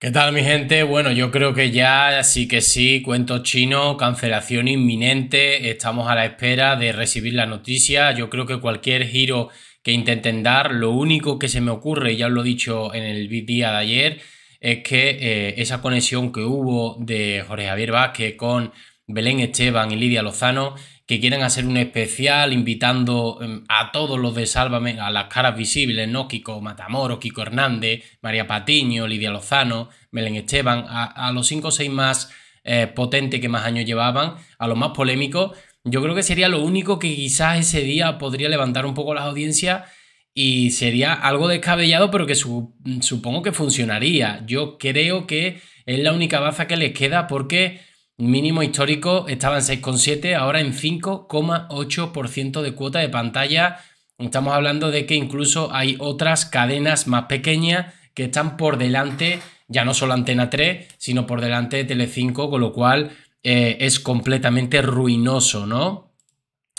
¿Qué tal mi gente? Bueno, yo creo que ya sí que sí, cuento chino, cancelación inminente, estamos a la espera de recibir la noticia, yo creo que cualquier giro que intenten dar, lo único que se me ocurre, ya os lo he dicho en el día de ayer, es que eh, esa conexión que hubo de Jorge Javier Vázquez con Belén Esteban y Lidia Lozano que quieren hacer un especial invitando em, a todos los de Sálvame, a las caras visibles, ¿no? Kiko Matamoro, Kiko Hernández, María Patiño, Lidia Lozano, Melén Esteban, a, los 5 o 6 más eh, potentes que más años llevaban, a los más polémicos. Yo creo que sería lo único que quizás ese día podría levantar un poco las audiencias y sería algo descabellado, pero que supongo que funcionaría. Yo creo que es la única baza que les queda porque Mínimo histórico estaba en 6,7, ahora en 5,8% de cuota de pantalla. Estamos hablando de que incluso hay otras cadenas más pequeñas que están por delante, ya no solo Antena 3, sino por delante de Telecinco, con lo cual eh, es completamente ruinoso, ¿no?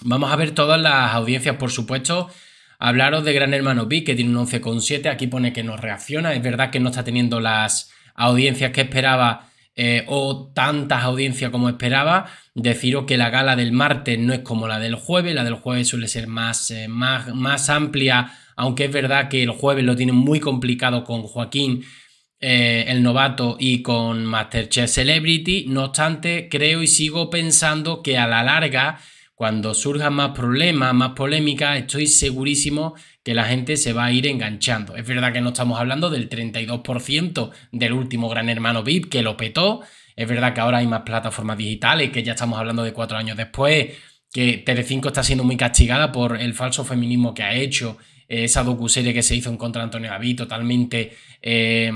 Vamos a ver todas las audiencias, por supuesto. Hablaros de Gran Hermano B, que tiene un 11,7. Aquí pone que nos reacciona. Es verdad que no está teniendo las audiencias que esperaba eh, o tantas audiencias como esperaba. Deciros que la gala del martes no es como la del jueves, la del jueves suele ser más, eh, más, amplia, aunque es verdad que el jueves lo tienen muy complicado con Joaquín eh, el novato y con Masterchef Celebrity. No obstante, creo y sigo pensando que a la larga cuando surjan más problemas, más polémicas, estoy segurísimo que la gente se va a ir enganchando. Es verdad que no estamos hablando del 32% del último Gran Hermano VIP que lo petó. Es verdad que ahora hay más plataformas digitales, que ya estamos hablando de cuatro años después, que Telecinco está siendo muy castigada por el falso feminismo que ha hecho, eh, esa docuserie que se hizo en contra de Antonio David, totalmente eh,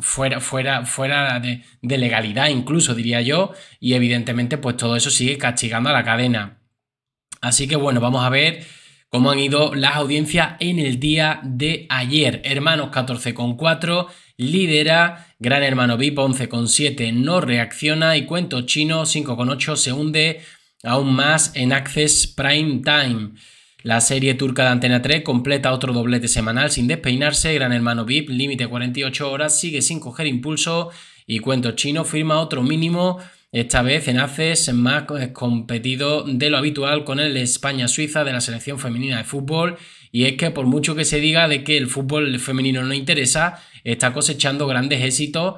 fuera, fuera, fuera de legalidad incluso, diría yo, y evidentemente pues todo eso sigue castigando a la cadena. Así que bueno, vamos a ver cómo han ido las audiencias en el día de ayer. Hermanos 14,4 lidera, Gran Hermano VIP 11,7 no reacciona y Cuento Chino 5,8 se hunde aún más en Access Prime Time. La serie turca de Antena 3 completa otro doblete semanal sin despeinarse. Gran Hermano VIP, límite 48 horas, sigue sin coger impulso y Cuento Chino firma otro mínimo esta vez en ACES e más competido de lo habitual con el España-Suiza de la selección femenina de fútbol. Y es que por mucho que se diga de que el fútbol femenino no interesa, está cosechando grandes éxitos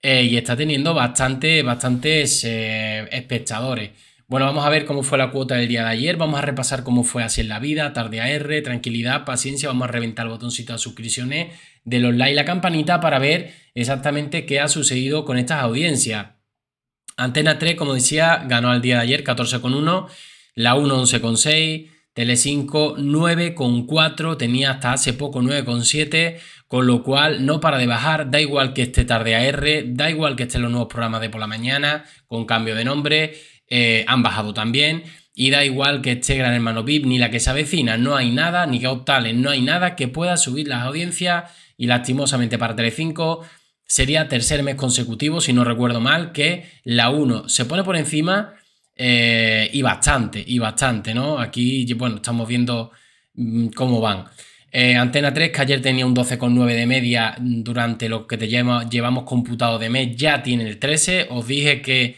eh, y está teniendo bastante, bastantes eh, espectadores. Bueno, vamos a ver cómo fue la cuota del día de ayer, vamos a repasar cómo fue así en la vida, tarde a R, tranquilidad, paciencia, vamos a reventar el botoncito de suscripciones, los like y la campanita para ver exactamente qué ha sucedido con estas audiencias. Antena 3, como decía, ganó al día de ayer 14,1, la 1 11,6, Tele5 9,4, tenía hasta hace poco 9,7, con lo cual no para de bajar, da igual que esté tarde a R, da igual que estén los nuevos programas de por la mañana, con cambio de nombre, eh, han bajado también. Y da igual que esté Gran Hermano VIP ni la que se avecina, no hay nada, ni que optales, no hay nada que pueda subir las audiencias. Y lastimosamente para Tele5 sería tercer mes consecutivo, si no recuerdo mal, que la 1 se pone por encima eh, y bastante, y bastante, ¿no? Aquí, bueno, estamos viendo mm, cómo van. Eh, Antena 3, que ayer tenía un 12,9 de media durante lo que te llevamos, computado de mes, ya tiene el 13. Os dije que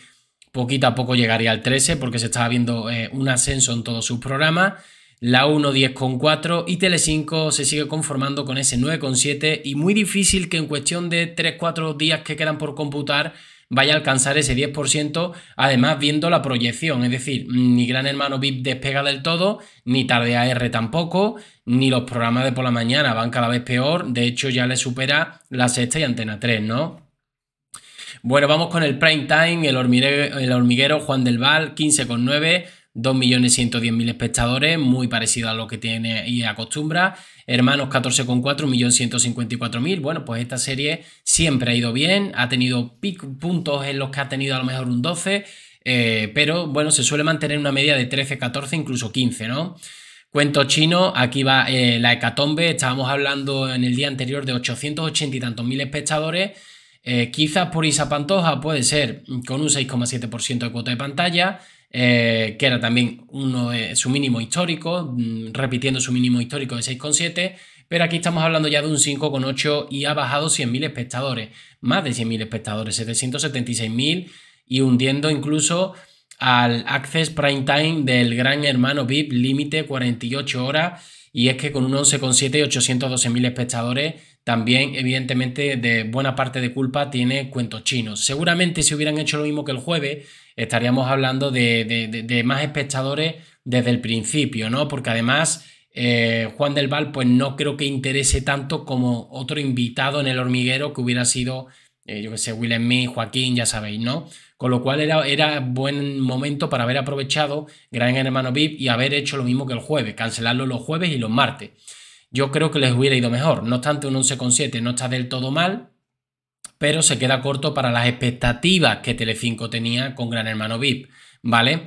poquito a poco llegaría al 13 porque se estaba viendo eh, un ascenso en todos sus programas la 1 10,4 y Tele5 se sigue conformando con ese 9,7 y muy difícil que en cuestión de 3-4 días que quedan por computar vaya a alcanzar ese 10%, además viendo la proyección, es decir, mm, ni Gran Hermano VIP despega del todo, ni Tarde AR tampoco, ni los programas de por la mañana van cada vez peor, de hecho ya le supera la sexta y antena 3, ¿no? Bueno, vamos con el prime time, el hormiguero, el hormiguero Juan del Val, 15,9. 2.110.000 espectadores, muy parecido a lo que tiene y acostumbra. Hermanos 14,4, 1.154.000. Bueno, pues esta serie siempre ha ido bien, ha tenido puntos en los que ha tenido a lo mejor un 12, eh, pero bueno, se suele mantener una media de 13, 14, incluso 15, ¿no? Cuento chino, aquí va eh, la hecatombe, estábamos hablando en el día anterior de 880 y tantos mil espectadores, eh, quizás por Isa Pantoja puede ser con un 6,7% de cuota de pantalla, eh, que era también uno, su mínimo histórico, mm, repitiendo su mínimo histórico de 6,7, pero aquí estamos hablando ya de un 5,8 y ha bajado 100.000 espectadores, más de 100.000 espectadores, 776.000 y hundiendo incluso al Access Prime Time del gran hermano VIP, límite 48 horas, y es que con un 11,7 y 812.000 espectadores, también evidentemente de buena parte de culpa tiene cuentos chinos. Seguramente si hubieran hecho lo mismo que el jueves, estaríamos hablando de, más espectadores desde el principio, ¿no? Porque además eh, Juan del Val, pues no creo que interese tanto como otro invitado en el hormiguero que hubiera sido, eh, yo qué sé, Will Smith, Joaquín, ya sabéis, ¿no? Con lo cual era, era buen momento para haber aprovechado Gran Hermano VIP y haber hecho lo mismo que el jueves, cancelarlo los jueves y los martes. Yo creo que les hubiera ido mejor. No obstante, un 11,7 no está del todo mal, pero se queda corto para las expectativas que Telecinco tenía con Gran Hermano VIP, ¿vale?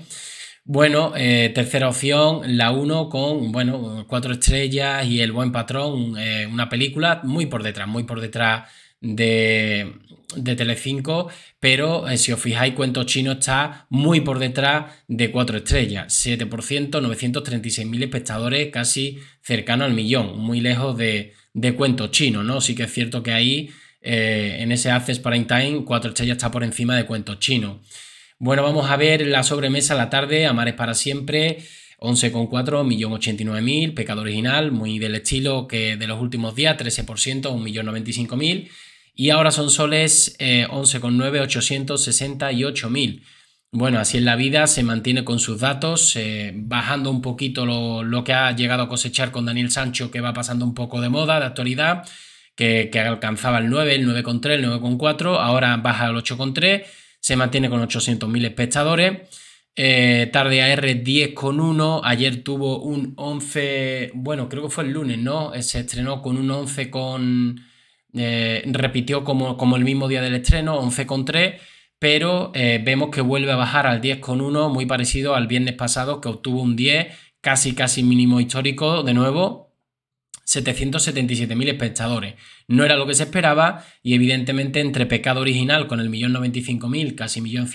Bueno, eh, tercera opción, la 1 con, bueno, cuatro estrellas y El Buen Patrón, eh, una película muy por detrás, muy por detrás de, de Telecinco, pero eh, si os fijáis, Cuento Chino está muy por detrás de cuatro estrellas, 7%, 936.000 espectadores, casi cercano al millón, muy lejos de, de Cuento Chino, ¿no? Sí que es cierto que ahí eh, en ese Access Prime Time, Cuatro Estrellas está por encima de Cuentos Chinos. Bueno, vamos a ver la sobremesa la tarde, Amares para siempre, 11,4, mil... Pecado Original, muy del estilo que de los últimos días, 13%, mil... Y ahora son soles eh, 11,9, mil... Bueno, así es la vida, se mantiene con sus datos, eh, bajando un poquito lo, lo, que ha llegado a cosechar con Daniel Sancho, que va pasando un poco de moda, de actualidad que, alcanzaba el 9, el 9,3, el 9,4, ahora baja al 8,3, se mantiene con 800.000 espectadores. Eh, tarde AR 10,1. Ayer tuvo un 11. Bueno, creo que fue el lunes, ¿no? Eh, se estrenó con un 11 con. Eh, repitió como, como, el mismo día del estreno, 11,3. Pero eh, vemos que vuelve a bajar al 10,1, muy parecido al viernes pasado, que obtuvo un 10, casi, casi mínimo histórico de nuevo. 777.000 espectadores. No era lo que se esperaba y evidentemente entre pecado original con el millón 95.000, casi millón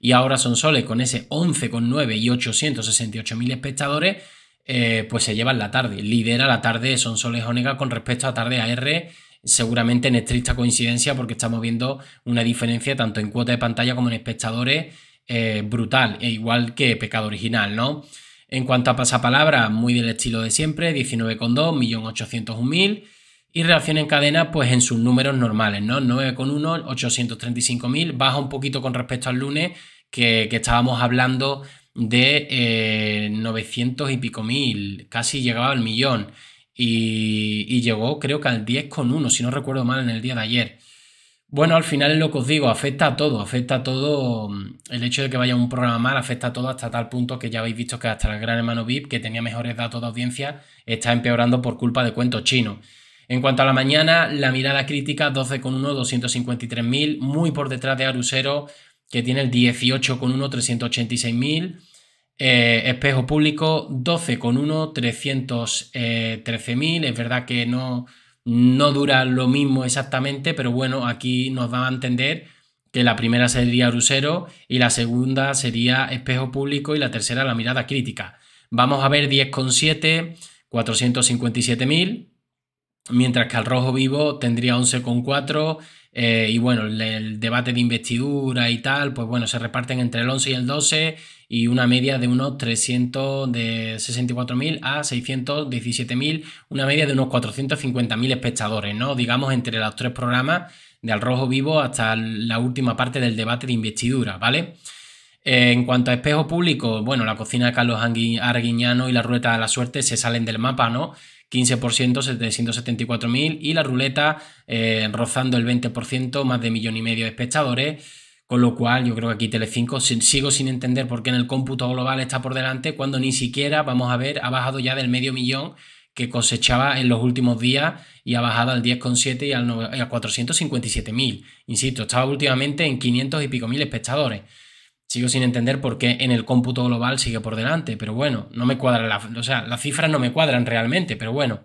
y ahora son soles con ese 11,9 y 868.000 espectadores, eh, pues se en la tarde. Lidera la tarde Son Soles Onega con respecto a tarde AR, seguramente en estricta coincidencia porque estamos viendo una diferencia tanto en cuota de pantalla como en espectadores eh, brutal, e igual que pecado original, ¿no? En cuanto a pasapalabra, muy del estilo de siempre, 19,2, 1.801.000. Y reacción en cadena, pues en sus números normales, ¿no? 9,1, 835.000. Baja un poquito con respecto al lunes, que, estábamos hablando de 900 eh, y pico mil, casi llegaba al millón. Y, y llegó, creo que al 10,1, si no recuerdo mal, en el día de ayer. Bueno, al final es lo que os digo, afecta a todo, afecta a todo. Mm, el hecho de que vaya un programa mal afecta a todo hasta tal punto que ya habéis visto que hasta el Gran Hermano VIP, que tenía mejores datos de audiencia, está empeorando por culpa de cuentos chinos. En cuanto a la mañana, la mirada crítica 12,1, 253.000, muy por detrás de Arusero, que tiene el 18,1, 386.000. Eh, espejo público 12,1, 313.000. Eh, es verdad que no no dura lo mismo exactamente, pero bueno, aquí nos va a entender que la primera sería Brusero y la segunda sería Espejo Público y la tercera la mirada crítica. Vamos a ver 10,7, mil mientras que al rojo vivo tendría 11,4 eh, y bueno, el, debate de investidura y tal, pues bueno, se reparten entre el 11 y el 12 y una media de unos 364.000 de a 617.000, una media de unos 450.000 espectadores, ¿no? Digamos, entre los tres programas, de Al Rojo Vivo hasta la última parte del debate de investidura, ¿vale? Eh, en cuanto a espejo público, bueno, la cocina de Carlos Arguiñano y la ruleta de la suerte se salen del mapa, ¿no? 15%, 774.000, y la ruleta eh, rozando el 20%, más de millón y medio de espectadores. Con lo cual, yo creo que aquí Telecinco sigo sin entender por qué en el cómputo global está por delante, cuando ni siquiera, vamos a ver, ha bajado ya del medio millón que cosechaba en los últimos días y ha bajado al 10,7 y al 457.000. Insisto, estaba últimamente en 500 y pico mil espectadores. Sigo sin entender por qué en el cómputo global sigue por delante, pero bueno, no me cuadran las, o sea, las cifras no me cuadran realmente, pero bueno.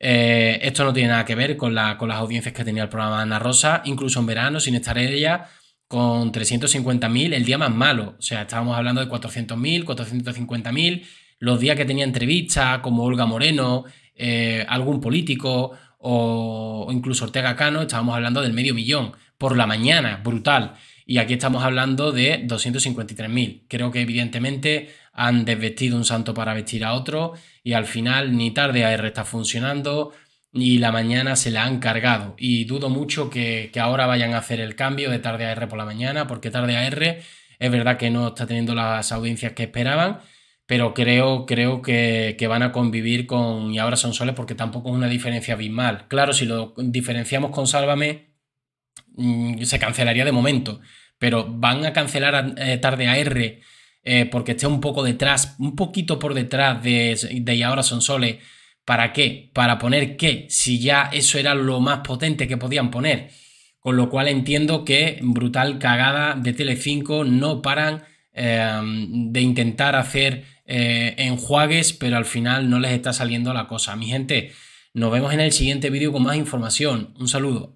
Eh, esto no tiene nada que ver con, con las audiencias que tenía el programa Ana Rosa, incluso en verano, sin estar ella, con 350.000 el día más malo. O sea, estábamos hablando de 400.000, 450.000, los días que tenía entrevistas, como Olga Moreno, eh, algún político o incluso Ortega Cano, estábamos hablando del medio millón por la mañana, brutal. Y aquí estamos hablando de 253.000. Creo que evidentemente han desvestido un santo para vestir a otro y al final ni tarde AR está funcionando ni la mañana se la han cargado. Y dudo mucho que, ahora vayan a hacer el cambio de tarde AR por la mañana, porque tarde AR es verdad que no está teniendo las audiencias que esperaban, pero creo, creo que, que, van a convivir con y ahora son soles porque tampoco es una diferencia abismal. Claro, si lo diferenciamos con Sálvame, Mm, se cancelaría de momento, pero van a cancelar eh, tarde a R eh, porque esté un poco detrás, un poquito por detrás de, de y ahora son soles. ¿Para qué? Para poner qué, si ya eso era lo más potente que podían poner. Con lo cual entiendo que brutal cagada de Tele5 no paran em, de intentar hacer eh, enjuagues, pero al final no les está saliendo la cosa. Mi gente, nos vemos en el siguiente vídeo con más información. Un saludo.